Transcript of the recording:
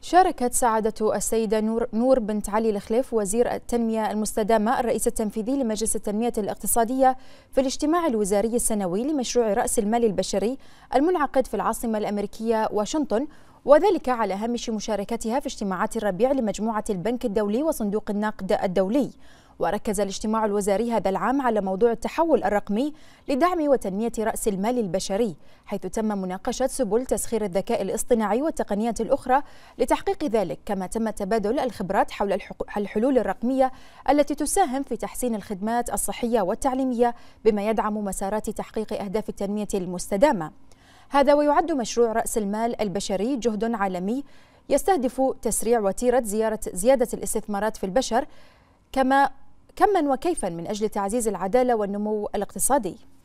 شاركت سعادة السيدة نور, نور بنت علي الخليف وزير التنمية المستدامة الرئيس التنفيذي لمجلس التنمية الاقتصادية في الاجتماع الوزاري السنوي لمشروع رأس المال البشري المنعقد في العاصمة الأمريكية واشنطن وذلك على هامش مشاركتها في اجتماعات الربيع لمجموعة البنك الدولي وصندوق النقد الدولي وركز الاجتماع الوزاري هذا العام على موضوع التحول الرقمي لدعم وتنمية رأس المال البشري حيث تم مناقشة سبل تسخير الذكاء الاصطناعي والتقنيات الأخرى لتحقيق ذلك كما تم تبادل الخبرات حول الحلول الرقمية التي تساهم في تحسين الخدمات الصحية والتعليمية بما يدعم مسارات تحقيق أهداف التنمية المستدامة هذا ويعد مشروع رأس المال البشري جهد عالمي يستهدف تسريع وتيرة زيارة زيادة الاستثمارات في البشر كما كما وكيفا من أجل تعزيز العدالة والنمو الاقتصادي